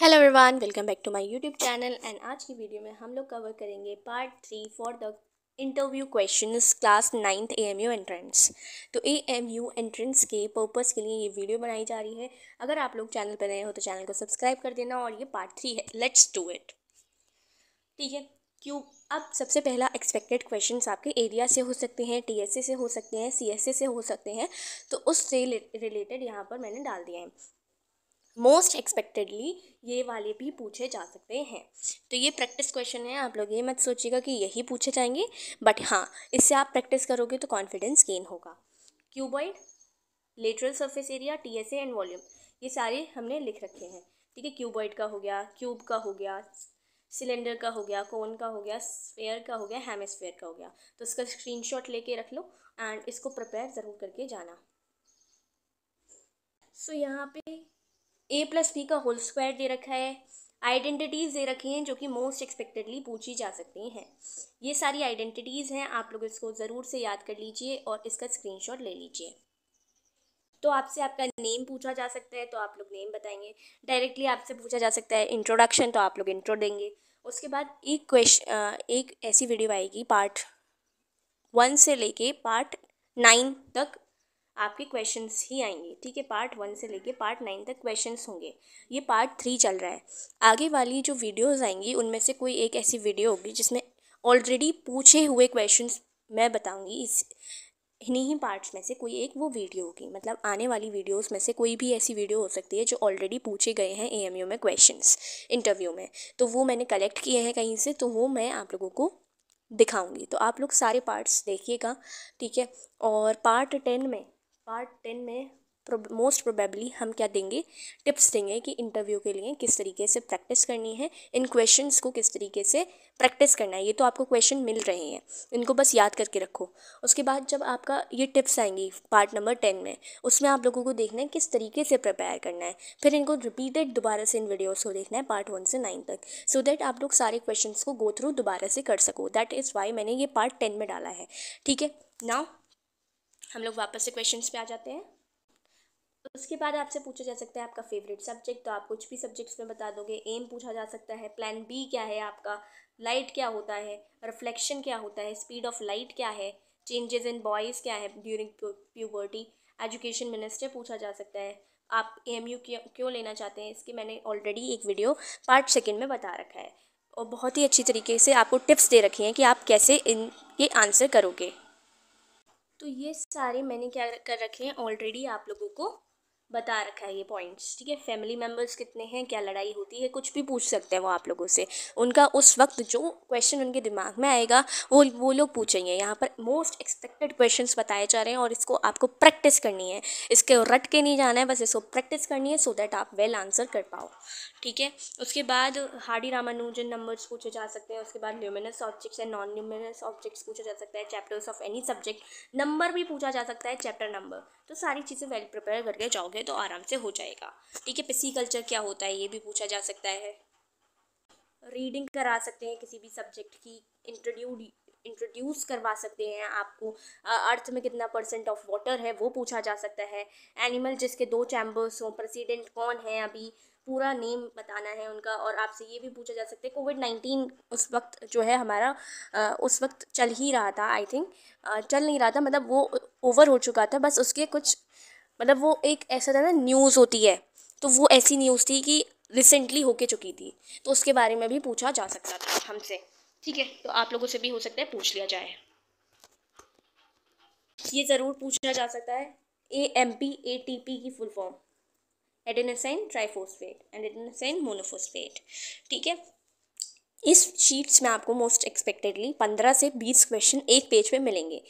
hello everyone welcome back to my YouTube channel and आज की video में हम लोग कवर करेंगे part three for the interview questions class ninth AMU entrance तो एएमयू एंट्रेंस के पर्पस के लिए ये वीडियो बनाई जा रही है अगर आप लोग चैनल पर नए हो तो चैनल को सब्सक्राइब कर देना और ये पार्ट थ्री है लेट्स डू इट ठीक है क्यों अब सबसे पहला एक्सपेक्टेड क्वेश्चन आपके एरिया से हो सकते हैं टी से हो सकते हैं सी से हो सकते हैं तो उससे रिलेटेड यहाँ पर मैंने डाल दिया है मोस्ट एक्सपेक्टेडली ये वाले भी पूछे जा सकते हैं तो ये प्रैक्टिस क्वेश्चन है आप लोग ये मत सोचिएगा कि यही पूछे जाएंगे बट हाँ इससे आप प्रैक्टिस करोगे तो कॉन्फिडेंस गेन होगा cuboid lateral surface area T S and volume ये सारे हमने लिख रखे हैं ठीक है क्यूबॉइड का हो गया क्यूब का हो गया सिलेंडर का हो गया कोन का हो गया स्पेयर का हो गया हेमस्फेयर का हो गया तो इसका स्क्रीनशॉट लेके रख लो एंड इसको प्रिपेयर ज़रूर करके जाना सो so, यहाँ पे ए प्लस बी का होल स्क्वायर दे रखा है आइडेंटिटीज़ दे रखी हैं जो कि मोस्ट एक्सपेक्टेडली पूछी जा सकती हैं ये सारी आइडेंटिटीज़ हैं आप लोग इसको ज़रूर से याद कर लीजिए और इसका स्क्रीनशॉट ले लीजिए तो आपसे आपका नेम पूछा जा सकता है तो आप लोग नेम बताएंगे डायरेक्टली आपसे पूछा जा सकता है इंट्रोडक्शन तो आप लोग इंट्रो देंगे उसके बाद एक क्वेश्चन एक ऐसी वीडियो आएगी पार्ट वन से लेके पार्ट नाइन तक आपके क्वेश्चंस ही आएंगे ठीक है पार्ट वन से लेके पार्ट नाइन तक क्वेश्चंस होंगे ये पार्ट थ्री चल रहा है आगे वाली जो वीडियोस आएंगी उनमें से कोई एक ऐसी वीडियो होगी जिसमें ऑलरेडी पूछे हुए क्वेश्चंस मैं बताऊंगी इस इन्हीं ही पार्ट्स में से कोई एक वो वीडियो होगी मतलब आने वाली वीडियोस में से कोई भी ऐसी वीडियो हो सकती है जो ऑलरेडी पूछे गए हैं ए में क्वेश्चंस इंटरव्यू में तो वो मैंने कलेक्ट किए हैं कहीं से तो वो मैं आप लोगों को दिखाऊंगी तो आप लोग सारे पार्ट्स देखिएगा ठीक है और पार्ट टेन में पार्ट टेन में मोस्ट प्रोबेबली हम क्या देंगे टिप्स देंगे कि इंटरव्यू के लिए किस तरीके से प्रैक्टिस करनी है इन क्वेश्चंस को किस तरीके से प्रैक्टिस करना है ये तो आपको क्वेश्चन मिल रहे हैं इनको बस याद करके रखो उसके बाद जब आपका ये टिप्स आएंगी पार्ट नंबर टेन में उसमें आप लोगों को देखना है किस तरीके से प्रिपेयर करना है फिर इनको रिपीटेड दोबारा से इन वीडियोज़ को देखना है पार्ट वन से नाइन तक सो so दैट आप लोग सारे क्वेश्चन को गो थ्रू दोबारा से कर सको दैट इज़ वाई मैंने ये पार्ट टेन में डाला है ठीक है नाउ हम लोग वापस से क्वेश्चन पे आ जाते हैं उसके बाद आपसे पूछा जा सकता है आपका फेवरेट सब्जेक्ट तो आप कुछ भी सब्जेक्ट्स में बता दोगे एम पूछा जा सकता है प्लान बी क्या है आपका लाइट क्या होता है रिफ्लेक्शन क्या होता है स्पीड ऑफ लाइट क्या है चेंजेस इन बॉयज़ क्या है ड्यूरिंग प्यूबर्टी एजुकेशन मिनिस्टर पूछा जा सकता है आप ए एम यू क्यों लेना चाहते हैं इसकी मैंने ऑलरेडी एक वीडियो पार्ट सेकेंड में बता रखा है और बहुत ही अच्छी तरीके से आपको टिप्स दे रखी हैं कि आप कैसे इन ये आंसर करोगे तो ये सारे मैंने क्या कर रखे हैं ऑलरेडी आप लोगों को बता रखा है ये पॉइंट्स ठीक है फैमिली मेम्बर्स कितने हैं क्या लड़ाई होती है कुछ भी पूछ सकते हैं वो आप लोगों से उनका उस वक्त जो क्वेश्चन उनके दिमाग में आएगा वो वो लोग पूछेंगे यहाँ पर मोस्ट एक्सपेक्टेड क्वेश्चंस बताए जा रहे हैं और इसको आपको प्रैक्टिस करनी है इसके रट के नहीं जाना है बस इसको प्रैक्टिस करनी है सो दैट आप वेल आंसर कर पाओ ठीक है उसके बाद हार्डी रामानुजन नंबर्स पूछे जा सकते हैं उसके बाद luminous objects and non luminous objects पूछा जा सकता है chapters of any subject number भी पूछा जा सकता है चैप्टर नंबर तो सारी चीज़ें वेल प्रिपेयर करके जाओगे करोगे तो आराम से हो जाएगा ठीक है पिसी कल्चर क्या होता है ये भी पूछा जा सकता है रीडिंग करा सकते हैं किसी भी सब्जेक्ट की इंट्रोड्यू इंट्रोड्यूस करवा सकते हैं आपको अर्थ में कितना परसेंट ऑफ वाटर है वो पूछा जा सकता है एनिमल जिसके दो चैम्बर्स हों प्रेसिडेंट कौन है अभी पूरा नेम बताना है उनका और आपसे ये भी पूछा जा सकता है कोविड नाइन्टीन उस वक्त जो है हमारा उस वक्त चल ही रहा था आई थिंक चल नहीं रहा था मतलब वो ओवर हो चुका था बस उसके कुछ मतलब वो एक ऐसा था ना न्यूज़ होती है तो वो ऐसी न्यूज़ थी कि रिसेंटली होके चुकी थी तो उसके बारे में भी पूछा जा सकता था हमसे ठीक है तो आप लोगों से भी हो सकता है पूछ लिया जाए ये ज़रूर पूछा जा सकता है A M P A T P की full form adenosine triphosphate and adenosine monophosphate ठीक है इस शीट्स में आपको मोस्ट एक्सपेक्टेडली पंद्रह से बीस क्वेश्चन एक पेज पे मिलेंगे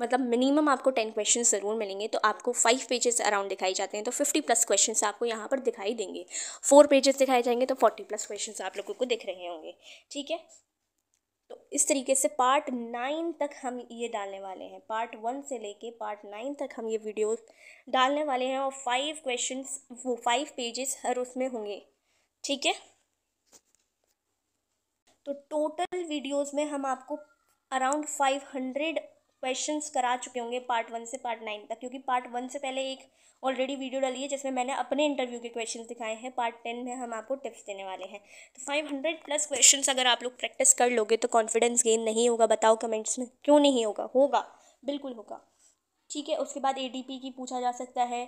मतलब मिनिमम आपको टेन क्वेश्चन ज़रूर मिलेंगे तो आपको फाइव पेजेस अराउंड दिखाई जाते हैं तो फिफ्टी प्लस क्वेश्चन आपको यहाँ पर दिखाई देंगे फोर पेजेस दिखाए जाएंगे तो फोर्टी प्लस क्वेश्चन आप लोगों को दिख रहे होंगे ठीक है तो इस तरीके से पार्ट नाइन तक हम ये डालने वाले हैं पार्ट वन से लेके पार्ट नाइन तक हम ये वीडियो डालने वाले हैं और फाइव क्वेश्चंस वो फाइव पेजेस हर उसमें होंगे ठीक है तो टोटल वीडियोस में हम आपको अराउंड फाइव हंड्रेड क्वेश्चंस करा चुके होंगे पार्ट वन से पार्ट नाइन तक क्योंकि पार्ट वन से पहले एक ऑलरेडी वीडियो डाली है जिसमें मैंने अपने इंटरव्यू के क्वेश्चंस दिखाए हैं पार्ट टेन में हम आपको टिप्स देने वाले हैं तो फाइव हंड्रेड प्लस क्वेश्चंस अगर आप लोग प्रैक्टिस कर लोगे तो कॉन्फिडेंस गेन नहीं होगा बताओ कमेंट्स में क्यों नहीं होगा होगा बिल्कुल होगा ठीक है उसके बाद ए की पूछा जा सकता है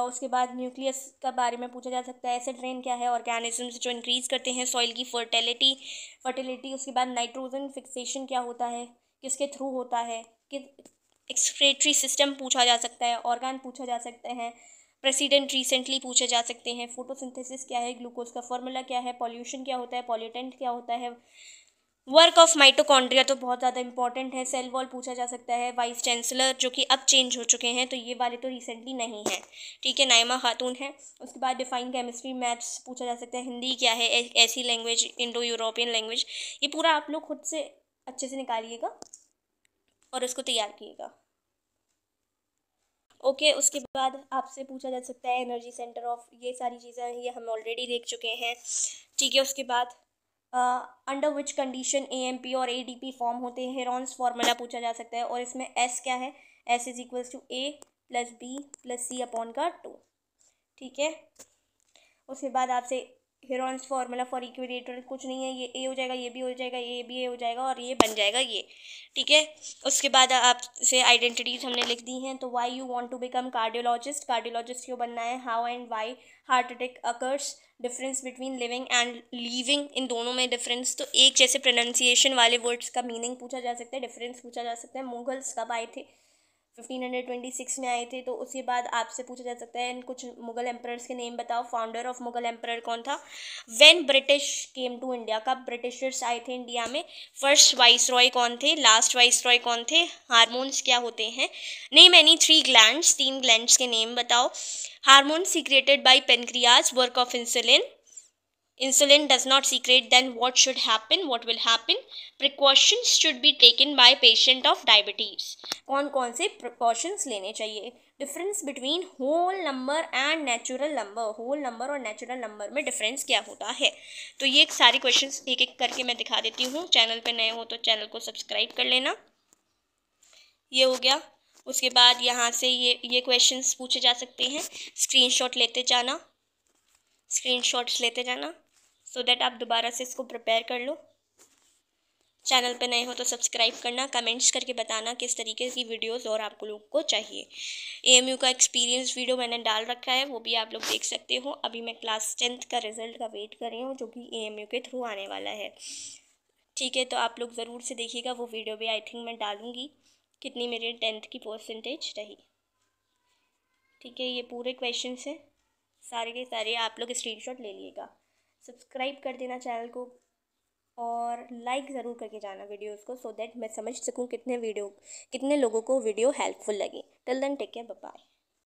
उसके बाद न्यूक्लियस का बारे में पूछा जा सकता है एसिड रेन क्या है ऑर्गेनिजम्स जो इंक्रीज़ करते हैं सॉइल की फर्टिलिटी फर्टिलिटी उसके बाद नाइट्रोजन फिक्सेशन क्या होता है किसके थ्रू होता है एक्सक्रेटरी सिस्टम पूछा जा सकता है ऑर्गान तो पूछा जा सकता है प्रेसिडेंट रिसेंटली पूछे जा सकते हैं फोटोसिंथेसिस क्या है ग्लूकोज का फॉर्मूला क्या है पॉल्यूशन क्या होता है पॉल्यूटेंट क्या होता है वर्क ऑफ माइटोकॉन्ड्रिया तो बहुत ज़्यादा इंपॉर्टेंट है सेल वॉल पूछा जा सकता है वाइस चांसलर जो कि अब चेंज हो चुके हैं तो ये वाले तो रिसेंटली नहीं हैं ठीक है नाइमा खातून है उसके बाद डिफाइन केमिस्ट्री मैथ्स पूछा जा सकता है हिंदी क्या है ऐसी लैंग्वेज इंडो यूरोपियन लैंग्वेज ये पूरा आप लोग खुद से अच्छे से निकालिएगा और इसको तैयार किएगा ओके okay, उसके बाद आपसे पूछा जा सकता है एनर्जी सेंटर ऑफ ये सारी चीज़ें ये हम ऑलरेडी देख चुके हैं ठीक है उसके बाद under which condition A M P और ए डी पी फॉर्म होते हैं हेरॉन्स फार्मूला पूछा जा सकता है और इसमें एस क्या है S is equals to A plus B plus C upon का टू ठीक है उसके बाद आपसे हेरोन्स फार्मूला फॉर इक्विडेटर कुछ नहीं है ये ए हो जाएगा ये भी हो जाएगा ये भी ए हो जाएगा और ये बन जाएगा ये ठीक है उसके बाद आपसे आइडेंटिटीज हमने लिख दी हैं तो why you want to become cardiologist cardiologist क्यों बनना है how and why heart attack occurs difference between living and leaving इन दोनों में डिफरेंस तो एक जैसे प्रोनाउंसिएशन वाले वर्ड्स का मीनिंग पूछा जा सकता है डिफरेंस पूछा जा सकता है मुगल्स कब आए थे 1526 में आए थे तो उसके बाद आपसे पूछा जा सकता है कुछ मुगल एम्प्रर्स के नेम बताओ फाउंडर ऑफ मुगल एम्प्रयर कौन था when British came to India कब ब्रिटिशर्स आए थे इंडिया में फर्स्ट वाइस रॉय कौन थे लास्ट वाइस रॉय कौन थे हारमोन्स क्या होते हैं नेम एनी थ्री ग्लैंड तीन ग्लैंड के नेम बताओ hormones secreted by pancreas work of insulin insulin does not secrete then what should happen what will happen precautions should be taken by patient of diabetes कौन कौन से precautions लेने चाहिए difference between whole number and natural number whole number और natural number में difference क्या होता है तो ये सारे क्वेश्चंस एक एक करके मैं दिखा देती हूँ चैनल पे नए हो तो चैनल को सब्सक्राइब कर लेना ये हो गया उसके बाद यहाँ से ये ये क्वेश्चंस पूछे जा सकते हैं स्क्रीनशॉट लेते जाना स्क्रीनशॉट्स लेते जाना सो so दैट आप दोबारा से इसको प्रिपेयर कर लो चैनल पे नए हो तो सब्सक्राइब करना कमेंट्स करके बताना किस तरीके की वीडियोस और आप लोगों को चाहिए एएमयू का एक्सपीरियंस वीडियो मैंने डाल रखा है वो भी आप लोग देख सकते हो अभी मैं क्लास टेंथ का रिजल्ट का वेट कर रही हूँ जो कि एएमयू के थ्रू आने वाला है ठीक है तो आप लोग ज़रूर से देखिएगा वो वीडियो भी आई थिंक मैं डालूँगी कितनी मेरी टेंथ की परसेंटेज रही ठीक है ये पूरे क्वेश्चन हैं सारे के सारे आप लोग स्क्रीन ले लीजिएगा सब्सक्राइब कर देना चैनल को और लाइक ज़रूर करके जाना वीडियोस को सो so दैट मैं समझ सकूँ कितने वीडियो कितने लोगों को वीडियो हेल्पफुल लगे till then take care bye